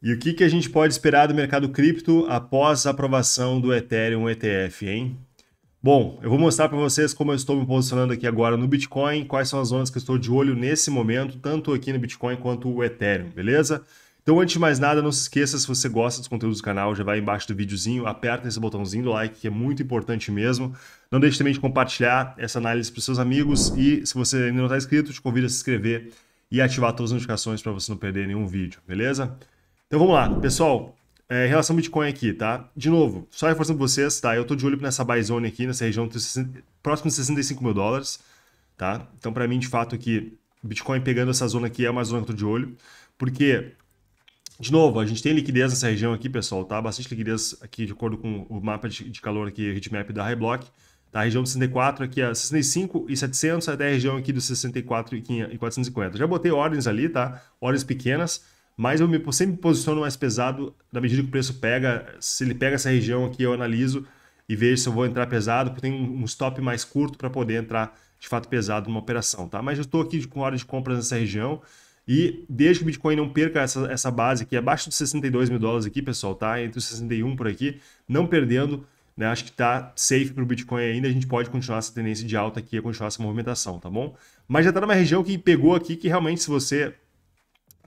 E o que, que a gente pode esperar do mercado cripto após a aprovação do Ethereum ETF, hein? Bom, eu vou mostrar para vocês como eu estou me posicionando aqui agora no Bitcoin, quais são as zonas que eu estou de olho nesse momento, tanto aqui no Bitcoin quanto o Ethereum, beleza? Então, antes de mais nada, não se esqueça, se você gosta dos conteúdos do canal, já vai embaixo do videozinho, aperta esse botãozinho do like, que é muito importante mesmo. Não deixe também de compartilhar essa análise para seus amigos e, se você ainda não está inscrito, te convido a se inscrever e ativar todas as notificações para você não perder nenhum vídeo, beleza? Então vamos lá, pessoal. É, em relação ao Bitcoin aqui, tá? De novo, só reforçando vocês, tá? Eu tô de olho nessa buy zone aqui, nessa região próximo de 65 mil dólares, tá? Então, para mim, de fato, aqui, Bitcoin pegando essa zona aqui é uma zona que eu tô de olho, porque, de novo, a gente tem liquidez nessa região aqui, pessoal, tá? Bastante liquidez aqui, de acordo com o mapa de, calor aqui, heatmap da Highblock, tá? A região de 64 aqui a é 65 e 700 até a região aqui dos 64 e 450. Já botei ordens ali, tá? Ordens pequenas, mas eu me, sempre me posiciono mais pesado na medida que o preço pega. Se ele pega essa região aqui, eu analiso e vejo se eu vou entrar pesado, porque tem um stop mais curto para poder entrar de fato pesado numa operação, tá? Mas eu estou aqui com hora de compras nessa região e desde que o Bitcoin não perca essa, essa base aqui, abaixo dos 62 mil dólares aqui, pessoal, tá? Entre os 61 por aqui, não perdendo, né? Acho que tá safe para o Bitcoin ainda, a gente pode continuar essa tendência de alta aqui, continuar essa movimentação, tá bom? Mas já está numa região que pegou aqui que realmente se você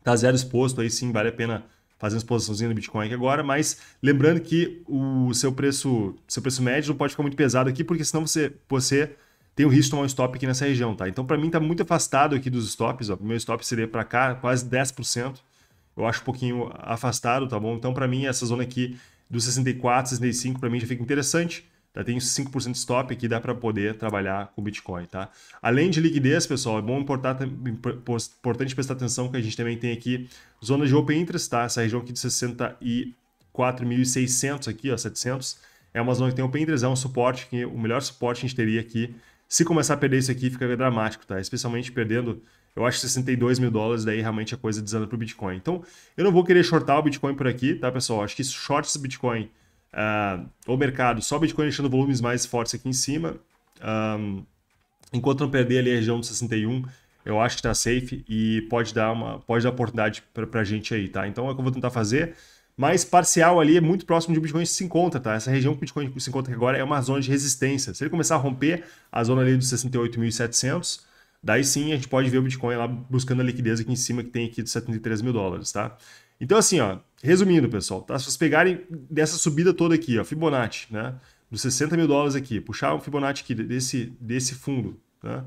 Tá zero exposto, aí sim vale a pena fazer uma exposiçãozinha no Bitcoin aqui agora, mas lembrando que o seu preço, seu preço médio não pode ficar muito pesado aqui, porque senão você, você tem o risco de tomar um stop aqui nessa região, tá? Então para mim tá muito afastado aqui dos stops, ó. Meu stop seria para cá, quase 10%. Eu acho um pouquinho afastado, tá bom? Então para mim essa zona aqui dos 64, 65 para mim já fica interessante. Tá, tem 5% de stop aqui, dá para poder trabalhar com Bitcoin, tá? Além de liquidez, pessoal, é bom importar, importante prestar atenção que a gente também tem aqui zona de open interest, tá? Essa região aqui de 64.600 aqui, ó, 700, é uma zona que tem open interest, é um suporte, que o melhor suporte que a gente teria aqui. Se começar a perder isso aqui, fica dramático, tá? Especialmente perdendo, eu acho 62 mil dólares, daí realmente a coisa desanda pro Bitcoin. Então, eu não vou querer shortar o Bitcoin por aqui, tá, pessoal? Acho que shorts Bitcoin Uh, o mercado só Bitcoin deixando volumes mais fortes aqui em cima. Um, ah, enquanto não perder ali a região dos 61, eu acho que está safe e pode dar uma pode dar oportunidade para a gente aí, tá? Então é o que eu vou tentar fazer. Mas parcial ali é muito próximo de onde o Bitcoin se encontra, tá? Essa região que o Bitcoin se encontra agora é uma zona de resistência. Se ele começar a romper a zona ali dos 68.700, daí sim a gente pode ver o Bitcoin lá buscando a liquidez aqui em cima que tem aqui dos 73 mil dólares, tá? Então, assim, ó, resumindo, pessoal, tá? se vocês pegarem dessa subida toda aqui, ó, Fibonacci, né? Dos 60 mil dólares aqui, puxar o Fibonacci aqui desse, desse fundo, né?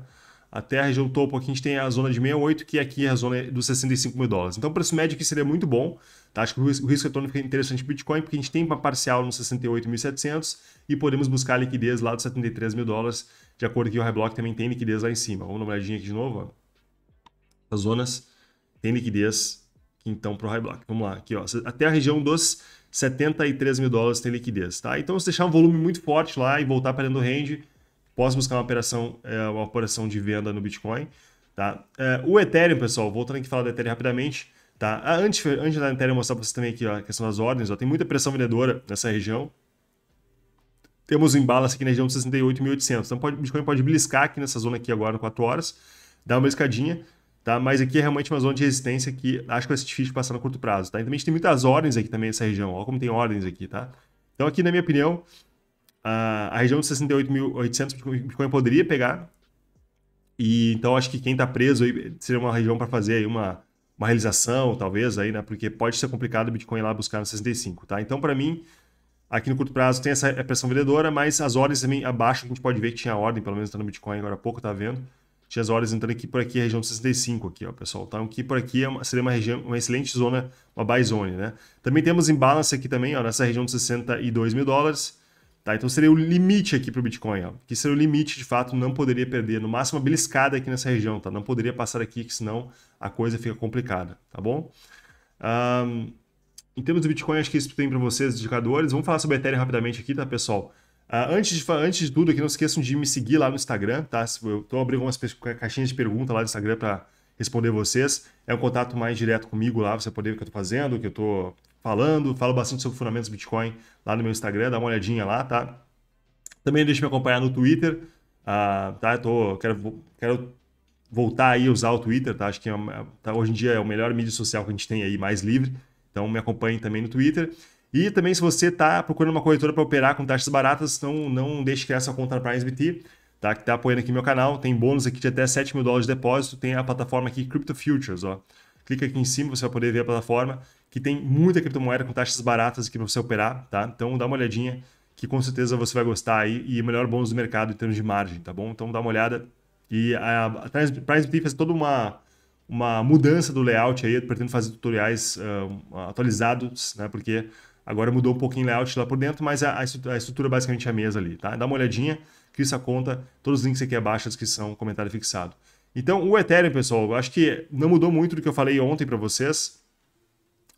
Até a região topo aqui, a gente tem a zona de 68, que é aqui é a zona dos 65 mil dólares. Então, o preço médio aqui seria muito bom. Tá? Acho que o risco, retorno fica interessante para Bitcoin, porque a gente tem uma parcial nos 68.700 e podemos buscar liquidez lá dos 73 mil dólares, de acordo que o Reblock também tem liquidez lá em cima. Vamos dar uma olhadinha aqui de novo. Ó. As zonas têm liquidez então para o high block. Vamos lá, aqui ó, até a região dos 73 mil dólares tem liquidez, tá? Então se deixar um volume muito forte lá e voltar para dentro do range, posso buscar uma operação, é, uma operação de venda no Bitcoin, tá? É, o Ethereum, pessoal, voltando aqui falar do Ethereum rapidamente, tá? Antes, antes da Ethereum mostrar para vocês também aqui ó, a questão das ordens, ó, tem muita pressão vendedora nessa região. Temos embalas aqui na região de 68.800, então pode, Bitcoin pode bliscar aqui nessa zona aqui agora, 4 horas, dá uma beliscadinha, tá? Mas aqui é realmente uma zona de resistência que acho que vai ser difícil de passar no curto prazo, tá? E também a gente tem muitas ordens aqui também nessa região, olha como tem ordens aqui, tá? Então aqui, na minha opinião, a região de 68.800 Bitcoin poderia pegar, e então acho que quem está preso aí seria uma região para fazer aí uma, uma realização, talvez, aí, né? Porque pode ser complicado o Bitcoin lá buscar no 65, tá? Então, para mim, aqui no curto prazo tem essa é pressão vendedora, mas as ordens também abaixo, a gente pode ver que tinha ordem, pelo menos está no Bitcoin agora há pouco, tá vendo? as Horas entrando aqui por aqui, região 65 aqui, ó, pessoal. então Aqui por aqui é uma, seria uma região, uma excelente zona, uma buy zone, né? Também temos imbalance aqui também, ó, nessa região de 62 mil dólares. Tá, então seria o limite aqui para o Bitcoin, ó. que seria o limite, de fato, não poderia perder, no máximo uma beliscada aqui nessa região, tá? Não poderia passar aqui, que senão a coisa fica complicada, tá bom? Um, em termos do Bitcoin, acho que isso tem para vocês os indicadores. Vamos falar sobre Ethereum rapidamente aqui, tá, pessoal? Uh, antes, de, antes de tudo, aqui não esqueçam de me seguir lá no Instagram, tá? Eu tô abrindo algumas caixinhas de pergunta lá no Instagram para responder vocês. É um contato mais direto comigo lá, você pode ver o que eu tô fazendo, o que eu tô falando. Falo bastante sobre fundamentos Bitcoin lá no meu Instagram, dá uma olhadinha lá, tá? Também deixe me acompanhar no Twitter, uh, tá? Eu tô, quero, quero voltar aí a usar o Twitter, tá? Acho que é, tá, hoje em dia é o melhor mídia social que a gente tem aí, mais livre. Então me acompanhem também no Twitter. E também, se você está procurando uma corretora para operar com taxas baratas, não, não deixe criar sua conta para SBT, tá? que está apoiando aqui meu canal. Tem bônus aqui de até 7 mil dólares de depósito. Tem a plataforma aqui Crypto Futures. Ó. Clica aqui em cima, você vai poder ver a plataforma, que tem muita criptomoeda com taxas baratas aqui para você operar. tá? Então, dá uma olhadinha, que com certeza você vai gostar aí. E melhor bônus do mercado em termos de margem, tá bom? Então, dá uma olhada. E a, a, fez toda uma uma mudança do layout aí, eu pretendo fazer tutoriais uh, atualizados, né? Porque Agora mudou um pouquinho o layout lá por dentro, mas a, a, a estrutura é basicamente é a mesma ali, tá? Dá uma olhadinha, cria essa conta, todos os links aqui abaixo, descrição, comentário fixado. Então, o Ethereum, pessoal, eu acho que não mudou muito do que eu falei ontem para vocês,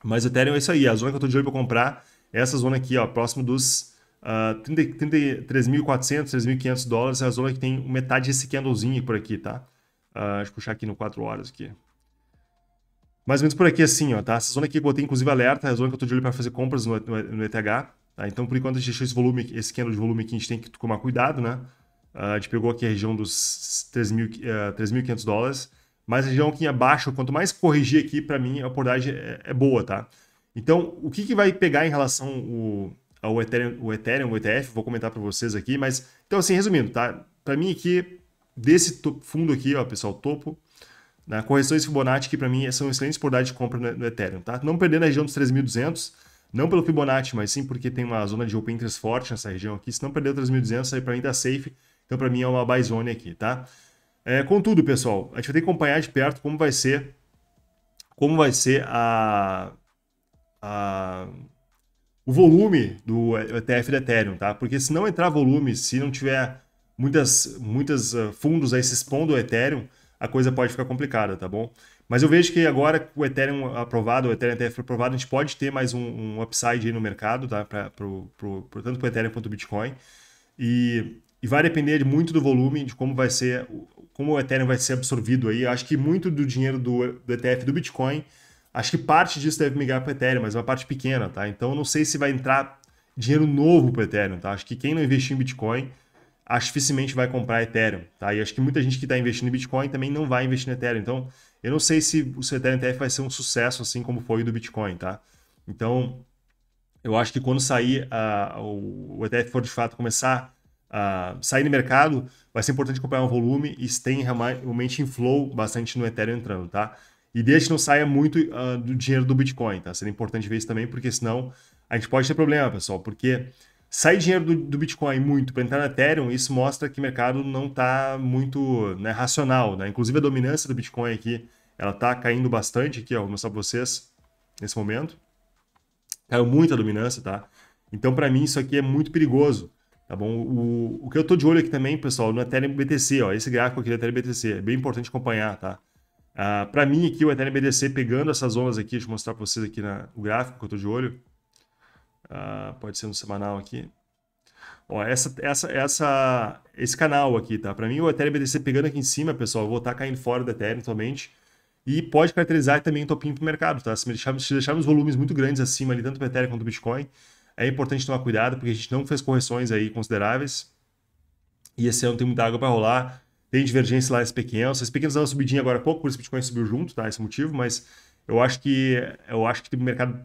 mas o Ethereum é isso aí, a zona que eu estou de olho para comprar é essa zona aqui, ó, próximo dos uh, 33.400, 3.500 dólares, é a zona que tem metade desse candlezinho por aqui, tá? Uh, deixa eu puxar aqui no 4 horas aqui. Mais ou menos por aqui assim, ó, tá? Essa zona aqui eu botei inclusive alerta, é a zona que eu tô de olho para fazer compras no, no, no ETH, tá? Então por enquanto a gente deixou esse volume, esse candle de volume aqui, a gente tem que tomar cuidado, né? Uh, a gente pegou aqui a região dos 3.500 uh, eh, dólares, mas a região aqui abaixo, quanto mais corrigir aqui, para mim a abordagem é, é, boa, tá? Então, o que, que vai pegar em relação o, ao Ethereum, o Ethereum, o ETF, vou comentar para vocês aqui, mas então assim, resumindo, tá? Para mim aqui desse fundo aqui, ó, pessoal, topo, né? Correções Fibonacci, que para mim são excelentes oportunidades de compra no Ethereum. Tá? Não perdendo a região dos 3.200, não pelo Fibonacci, mas sim porque tem uma zona de open interest forte nessa região aqui. Se não perder 3.200, aí para mim tá safe. Então para mim é uma buy zone aqui, tá? É, contudo, pessoal, a gente vai ter que acompanhar de perto como vai ser como vai ser a, a o volume do ETF da Ethereum, tá? Porque se não entrar volume, se não tiver muitas muitas ah, fundos aí se expondo ao Ethereum, a coisa pode ficar complicada, tá bom? Mas eu vejo que agora o Ethereum aprovado, o Ethereum ETF aprovado, a gente pode ter mais um, um upside aí no mercado, tá? Pra, pro, pro, pro, tanto para o Ethereum quanto o Bitcoin. E, e vai depender muito do volume, de como vai ser, como o Ethereum vai ser absorvido aí. acho que muito do dinheiro do, do ETF do Bitcoin, acho que parte disso deve migrar para o Ethereum, mas é uma parte pequena, tá? Então eu não sei se vai entrar dinheiro novo para o Ethereum, tá? Acho que quem não investir em Bitcoin acho dificilmente vai comprar Ethereum, tá? E acho que muita gente que está investindo em Bitcoin também não vai investir no Ethereum. Então, eu não sei se o Ethereum ETF vai ser um sucesso assim como foi o do Bitcoin, tá? Então, eu acho que quando sair uh, o ETF for de fato começar a uh, sair no mercado, vai ser importante comprar um volume e se tem realmente inflow bastante no Ethereum entrando, tá? E desde que não saia muito uh, do dinheiro do Bitcoin, tá? Seria importante ver isso também, porque senão a gente pode ter problema, pessoal, porque sai dinheiro do, do Bitcoin muito para entrar no Ethereum, isso mostra que o mercado não está muito né, racional. Né? Inclusive a dominância do Bitcoin aqui, ela está caindo bastante aqui, ó, vou mostrar para vocês nesse momento. Caiu muito a dominância, tá? Então, para mim, isso aqui é muito perigoso, tá bom? O, o que eu tô de olho aqui também, pessoal, no Ethereum BTC, ó, esse gráfico aqui do Ethereum BTC, é bem importante acompanhar, tá? Ah, para mim aqui, o Ethereum BTC pegando essas ondas aqui, deixa eu mostrar para vocês aqui na, o gráfico que eu tô de olho, Uh, pode ser no semanal aqui. Ó, essa, essa, essa, esse canal aqui, tá? Para mim, o Ethereum BTC pegando aqui em cima, pessoal, eu vou estar tá caindo fora do Ethereum atualmente. E pode caracterizar também um topinho para o mercado, tá? Se deixarmos, se deixarmos volumes muito grandes acima ali, tanto do Ethereum quanto do Bitcoin, é importante tomar cuidado, porque a gente não fez correções aí consideráveis. E esse ano tem muita água para rolar. Tem divergência lá SP500. SP500 dá uma subidinha agora há pouco, por isso o Bitcoin subiu junto, tá? Esse é motivo, mas eu acho que eu acho que o mercado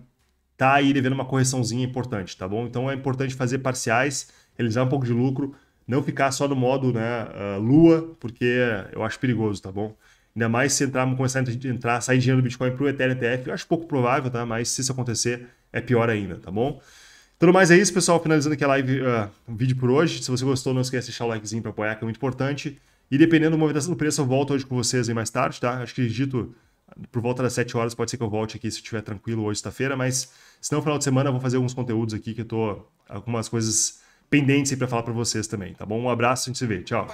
tá aí devendo uma correçãozinha importante, tá bom? Então é importante fazer parciais, realizar um pouco de lucro, não ficar só no modo né, uh, lua, porque eu acho perigoso, tá bom? Ainda mais se entrar, começar a entrar, sair dinheiro do Bitcoin para o Ethereum ETF, eu acho pouco provável, tá? Mas se isso acontecer, é pior ainda, tá bom? Tudo então, mais é isso, pessoal. Finalizando aqui a live, uh, o vídeo por hoje. Se você gostou, não esquece de deixar o likezinho para apoiar, que é muito importante. E dependendo do movimentação do preço, eu volto hoje com vocês aí mais tarde, tá? Acho que dito, por volta das 7 horas, pode ser que eu volte aqui se estiver tranquilo hoje, sexta-feira, mas se não, final de semana eu vou fazer alguns conteúdos aqui que eu tô algumas coisas pendentes aí para falar para vocês também, tá bom? Um abraço, a gente se vê, tchau.